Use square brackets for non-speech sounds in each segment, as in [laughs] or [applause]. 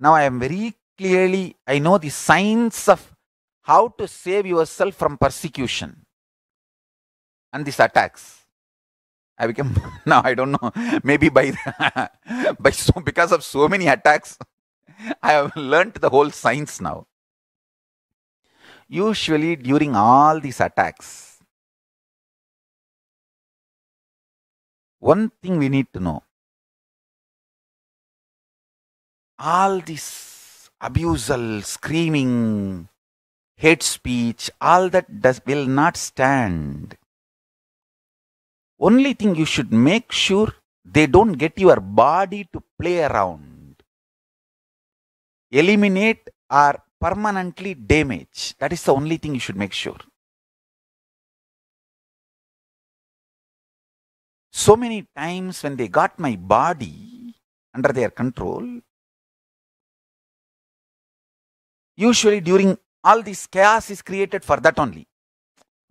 Now I am very clearly, I know the science of how to save yourself from persecution and these attacks. I became [laughs] now I don't know maybe by [laughs] by so because of so many attacks I have learned the whole science now. Usually during all these attacks, one thing we need to know all this abusal, screaming, hate speech, all that does, will not stand. Only thing you should make sure they don't get your body to play around. Eliminate or permanently damage. That is the only thing you should make sure. So many times when they got my body under their control, usually during all this chaos is created for that only.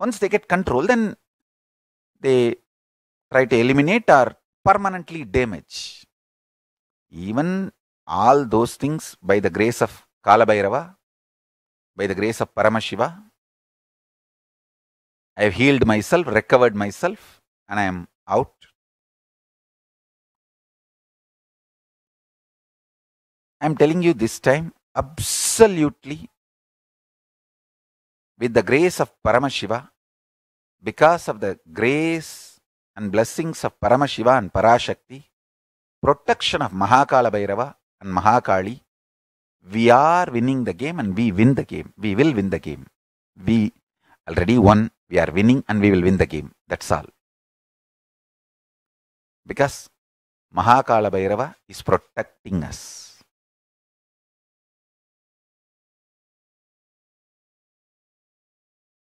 Once they get control, then they try to eliminate or permanently damage. Even all those things by the grace of Kalabhairava, by the grace of Paramashiva, I have healed myself, recovered myself, and I am out. I am telling you this time absolutely with the grace of Paramashiva, because of the grace and blessings of Paramashiva and Parashakti, protection of Mahakala Bhairava and Mahakali, we are winning the game and we win the game. We will win the game. We already won, we are winning and we will win the game. That's all. Because Mahakala Bhairava is protecting us.